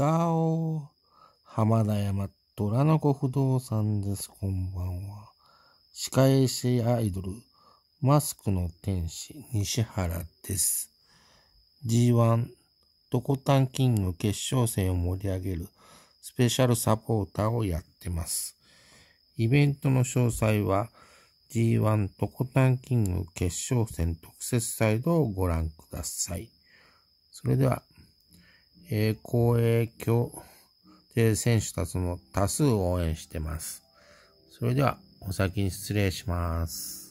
ガオ浜田山虎の子不動産です。こんばんは。歯科衛生アイドル、マスクの天使、西原です。G1、トコタンキング決勝戦を盛り上げるスペシャルサポーターをやってます。イベントの詳細は G1 トコタンキング決勝戦特設サイトをご覧ください。それでは栄光影響で選手たちも多数応援してます。それでは、お先に失礼します。